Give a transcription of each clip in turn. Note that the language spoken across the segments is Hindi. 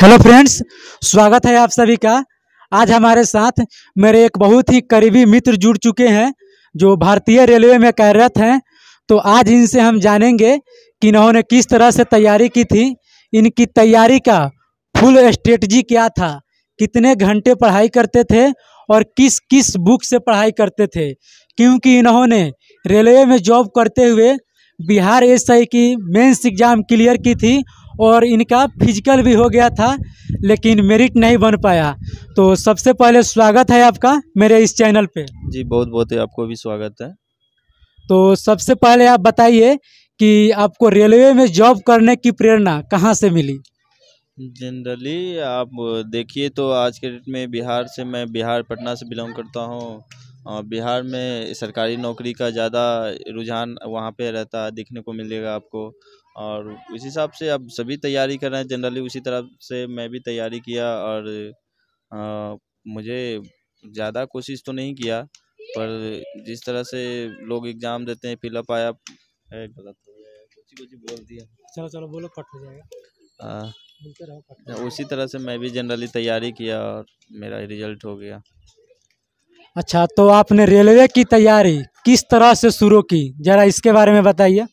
हेलो फ्रेंड्स स्वागत है आप सभी का आज हमारे साथ मेरे एक बहुत ही करीबी मित्र जुड़ चुके हैं जो भारतीय रेलवे में कार्यरत हैं तो आज इनसे हम जानेंगे कि इन्होंने किस तरह से तैयारी की थी इनकी तैयारी का फुल स्ट्रेटजी क्या था कितने घंटे पढ़ाई करते थे और किस किस बुक से पढ़ाई करते थे क्योंकि इन्होंने रेलवे में जॉब करते हुए बिहार एस की मेन्स एग्ज़ाम क्लियर की थी और इनका फिजिकल भी हो गया था लेकिन मेरिट नहीं बन पाया तो सबसे पहले स्वागत है आपका मेरे इस चैनल पे जी बहुत बहुत है आपको भी स्वागत है तो सबसे पहले आप बताइए कि आपको रेलवे में जॉब करने की प्रेरणा कहाँ से मिली जनरली आप देखिए तो आज के डेट में बिहार से मैं बिहार पटना से बिलोंग करता हूँ बिहार में सरकारी नौकरी का ज़्यादा रुझान वहाँ पे रहता है देखने को मिलेगा आपको और उस हिसाब से अब सभी तैयारी कर रहे हैं जनरली उसी तरह से मैं भी तैयारी किया और आ, मुझे ज़्यादा कोशिश तो नहीं किया पर जिस तरह से लोग एग्ज़ाम देते हैं फिलअप आया गलत हो गया कुछ कुछ बोल दिया चलो चलो बोलो कट हो जाएगा आ, उसी तरह से मैं भी जनरली तैयारी किया और मेरा रिजल्ट हो गया अच्छा तो आपने रेलवे की तैयारी किस तरह से शुरू की जरा इसके बारे में बताइए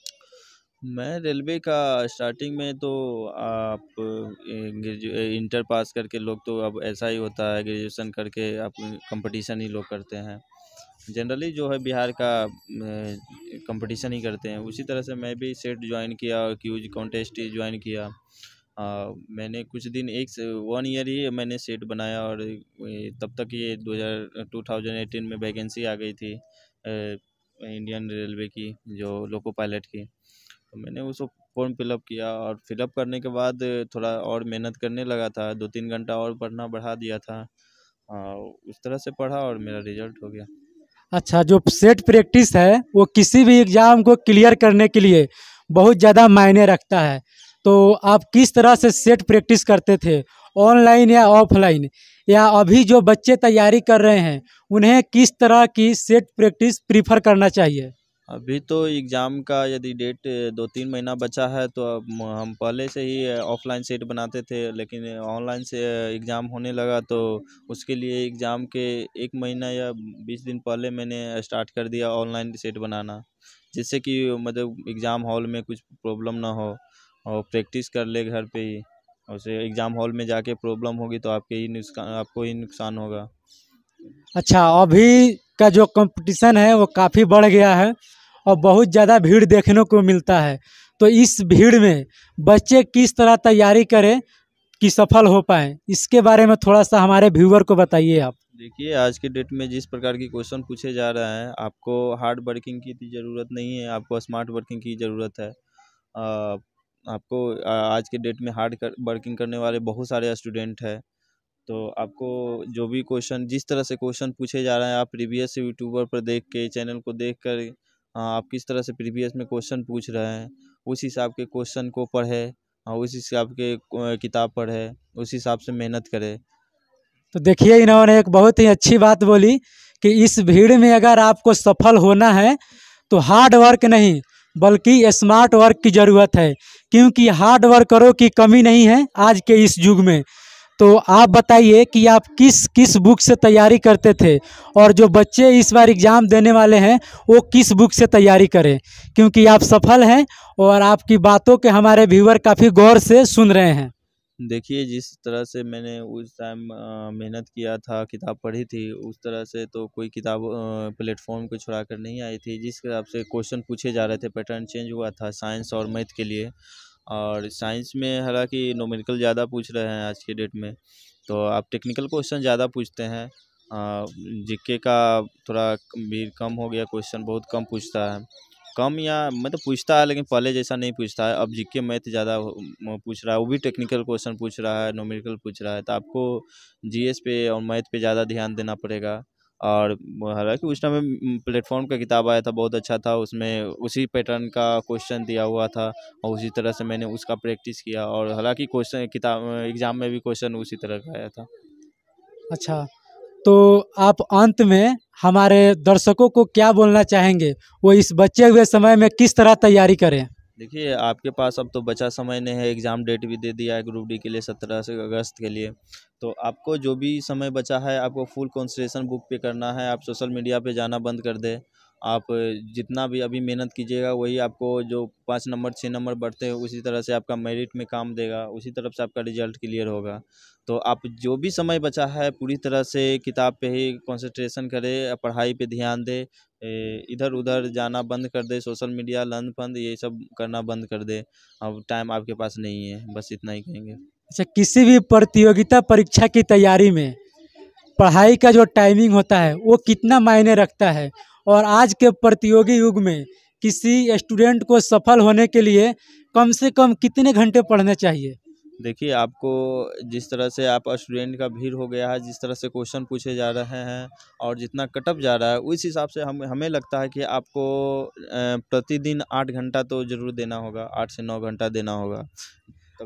मैं रेलवे का स्टार्टिंग में तो आप इंटर पास करके लोग तो अब ऐसा ही होता है ग्रेजुएशन करके आप कंपटीशन ही लोग करते हैं जनरली जो है बिहार का कंपटीशन ही करते हैं उसी तरह से मैं भी सेट ज्वाइन किया और क्यूज कॉन्टेस्ट ज्वाइन किया आ, मैंने कुछ दिन एक वन ईयर ही मैंने सेट बनाया और तब तक ये दो हज़ार टू थाउजेंड एटीन में वैकेंसी आ गई थी ए, इंडियन रेलवे की जो लोको पायलट की तो मैंने उसको फॉर्म फिलअप किया और फिलअप करने के बाद थोड़ा और मेहनत करने लगा था दो तीन घंटा और पढ़ना बढ़ा दिया था उस तरह से पढ़ा और मेरा रिजल्ट हो गया अच्छा जो सेट प्रैक्टिस है वो किसी भी एग्ज़ाम को क्लियर करने के लिए बहुत ज़्यादा मायने रखता है तो आप किस तरह से सेट प्रैक्टिस करते थे ऑनलाइन या ऑफलाइन या अभी जो बच्चे तैयारी कर रहे हैं उन्हें किस तरह की सेट प्रैक्टिस प्रीफर करना चाहिए अभी तो एग्ज़ाम का यदि डेट दो तीन महीना बचा है तो अब हम पहले से ही ऑफ़लाइन सेट बनाते थे लेकिन ऑनलाइन से एग्ज़ाम होने लगा तो उसके लिए एग्ज़ाम के एक महीना या बीस दिन पहले मैंने स्टार्ट कर दिया ऑनलाइन सेट बनाना जिससे कि मतलब एग्ज़ाम हॉल में कुछ प्रॉब्लम ना हो और प्रैक्टिस कर ले घर पे ही उसे एग्ज़ाम हॉल में जाके प्रॉब्लम होगी तो आपके ही नुकसान आपको ही नुकसान होगा अच्छा अभी का जो कंपटीशन है वो काफ़ी बढ़ गया है और बहुत ज़्यादा भीड़ देखने को मिलता है तो इस भीड़ में बच्चे किस तरह तैयारी करें कि सफल हो पाए इसके बारे में थोड़ा सा हमारे व्यूवर को बताइए आप देखिए आज के डेट में जिस प्रकार की क्वेश्चन पूछे जा रहे हैं आपको हार्ड वर्किंग की इतनी ज़रूरत नहीं है आपको स्मार्ट वर्किंग की ज़रूरत है आ, आपको आज के डेट में हार्ड वर्किंग करने वाले बहुत सारे स्टूडेंट हैं तो आपको जो भी क्वेश्चन जिस तरह से क्वेश्चन पूछे जा रहे हैं आप प्रीवियस यूट्यूबर पर देख के चैनल को देख कर हाँ, आप किस तरह से प्रीवियस में क्वेश्चन पूछ रहे हैं उस हिसाब के क्वेश्चन को पढ़े हाँ, उस हिसाब के किताब पढ़े उस हिसाब से मेहनत करे तो देखिए इन्होंने एक बहुत ही अच्छी बात बोली कि इस भीड़ में अगर आपको सफल होना है तो हार्ड वर्क नहीं बल्कि स्मार्ट वर्क की ज़रूरत है क्योंकि हार्ड वर्करों की कमी नहीं है आज के इस युग में तो आप बताइए कि आप किस किस बुक से तैयारी करते थे और जो बच्चे इस बार एग्ज़ाम देने वाले हैं वो किस बुक से तैयारी करें क्योंकि आप सफल हैं और आपकी बातों के हमारे व्यूवर काफ़ी गौर से सुन रहे हैं देखिए जिस तरह से मैंने उस टाइम मेहनत किया था किताब पढ़ी थी उस तरह से तो कोई किताब प्लेटफॉर्म को छुड़ा कर नहीं आई थी जिस हिसाब से क्वेश्चन पूछे जा रहे थे पैटर्न चेंज हुआ था साइंस और मैथ के लिए और साइंस में हालांकि नोमेरिकल ज़्यादा पूछ रहे हैं आज के डेट में तो आप टेक्निकल क्वेश्चन ज़्यादा पूछते हैं जी का थोड़ा भी कम हो गया क्वेश्चन बहुत कम पूछता है कम या मतलब पूछता है लेकिन पहले जैसा नहीं पूछता है अब जी मैथ तो ज़्यादा पूछ रहा है वो भी टेक्निकल क्वेश्चन पूछ रहा है नोमेरिकल पूछ रहा है तो आपको जी एस पे और मैथ पे ज़्यादा ध्यान देना पड़ेगा और हालांकि उस टाइम प्लेटफॉर्म का किताब आया था बहुत अच्छा था उसमें उसी पैटर्न का क्वेश्चन दिया हुआ था और उसी तरह से मैंने उसका प्रैक्टिस किया और हालांकि क्वेश्चन किताब एग्ज़ाम में भी क्वेश्चन उसी तरह का आया था अच्छा तो आप अंत में हमारे दर्शकों को क्या बोलना चाहेंगे वो इस बचे हुए समय में किस तरह तैयारी करें देखिए आपके पास अब तो बचा समय नहीं है एग्ज़ाम डेट भी दे दिया है ग्रुप डी के लिए सत्रह से अगस्त के लिए तो आपको जो भी समय बचा है आपको फुल कॉन्सेशन बुक पे करना है आप सोशल मीडिया पे जाना बंद कर दें आप जितना भी अभी मेहनत कीजिएगा वही आपको जो पाँच नंबर छः नंबर बढ़ते हैं उसी तरह से आपका मेरिट में काम देगा उसी तरफ से आपका रिजल्ट क्लियर होगा तो आप जो भी समय बचा है पूरी तरह से किताब पे ही कंसंट्रेशन करें पढ़ाई पे ध्यान दे इधर उधर जाना बंद कर दे सोशल मीडिया लंद फंद ये सब करना बंद कर दे अब टाइम आपके पास नहीं है बस इतना ही कहेंगे अच्छा किसी भी प्रतियोगिता परीक्षा की तैयारी में पढ़ाई का जो टाइमिंग होता है वो कितना मायने रखता है और आज के प्रतियोगी युग में किसी स्टूडेंट को सफल होने के लिए कम से कम कितने घंटे पढ़ने चाहिए देखिए आपको जिस तरह से आप स्टूडेंट का भीड़ हो गया है जिस तरह से क्वेश्चन पूछे जा रहे हैं और जितना कटअप जा रहा है उस हिसाब से हम हमें लगता है कि आपको प्रतिदिन आठ घंटा तो जरूर देना होगा आठ से नौ घंटा देना होगा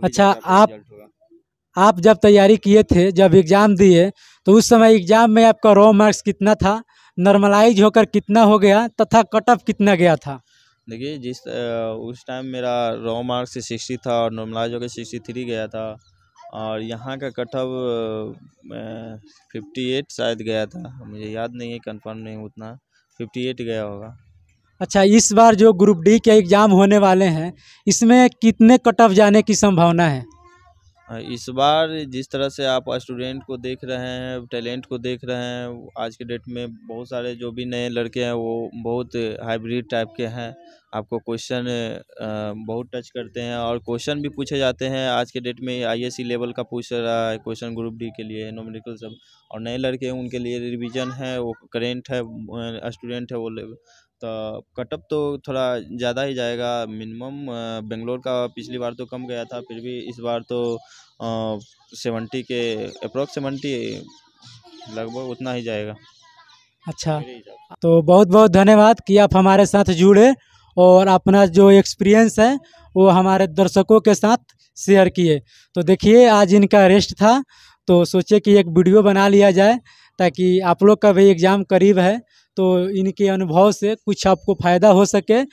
अच्छा आप आप जब तैयारी किए थे जब एग्ज़ाम दिए तो उस समय एग्ज़ाम में आपका रॉ मार्क्स कितना था नॉर्मलाइज होकर कितना हो गया तथा कट ऑफ कितना गया था देखिए जिस उस टाइम मेरा रॉ मार्क्स सिक्सटी था और नॉर्मलाइज होकर सिक्सटी थ्री गया था और यहाँ का कट ऑफ फिफ्टी एट शायद गया था मुझे याद नहीं है कंफर्म नहीं उतना फिफ्टी एट गया होगा अच्छा इस बार जो ग्रुप डी के एग्ज़ाम होने वाले हैं इसमें कितने कट ऑफ जाने की संभावना है इस बार जिस तरह से आप स्टूडेंट को देख रहे हैं टैलेंट को देख रहे हैं आज के डेट में बहुत सारे जो भी नए लड़के हैं वो बहुत हाइब्रिड टाइप के हैं आपको क्वेश्चन बहुत टच करते हैं और क्वेश्चन भी पूछे जाते हैं आज के डेट में आईएससी लेवल का पूछ रहा है क्वेश्चन ग्रुप डी के लिए नोमेरिकल सब और नए लड़के उनके लिए रिविज़न है वो करेंट है स्टूडेंट है वो तो कटअप तो थोड़ा ज़्यादा ही जाएगा मिनिमम बेंगलोर का पिछली बार तो कम गया था फिर भी इस बार तो सेवेंटी के अप्रोक्स सेवेंटी लगभग उतना ही जाएगा अच्छा तो बहुत बहुत धन्यवाद कि आप हमारे साथ जुड़े और अपना जो एक्सपीरियंस है वो हमारे दर्शकों के साथ शेयर किए तो देखिए आज इनका रेस्ट था तो सोचे कि एक वीडियो बना लिया जाए ताकि आप लोग का भी एग्ज़ाम करीब है तो इनके अनुभव से कुछ आपको फ़ायदा हो सके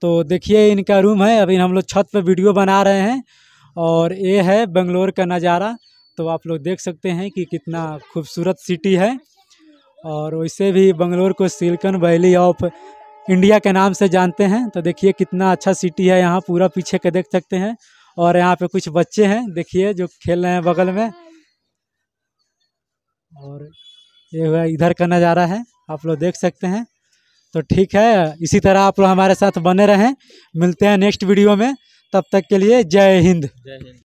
तो देखिए इनका रूम है अभी हम लोग छत पर वीडियो बना रहे हैं और ये है बंगलोर का नज़ारा तो आप लोग देख सकते हैं कि कितना खूबसूरत सिटी है और वैसे भी बंगलोर को सिल्कन वैली ऑफ इंडिया के नाम से जानते हैं तो देखिए कितना अच्छा सिटी है यहाँ पूरा पीछे का देख सकते हैं और यहाँ पे कुछ बच्चे हैं देखिए जो खेल रहे हैं बगल में और ये हुआ इधर का नज़ारा है आप लोग देख सकते हैं तो ठीक है इसी तरह आप लोग हमारे साथ बने रहें मिलते हैं नेक्स्ट वीडियो में तब तक के लिए जय हिंद जय हिंद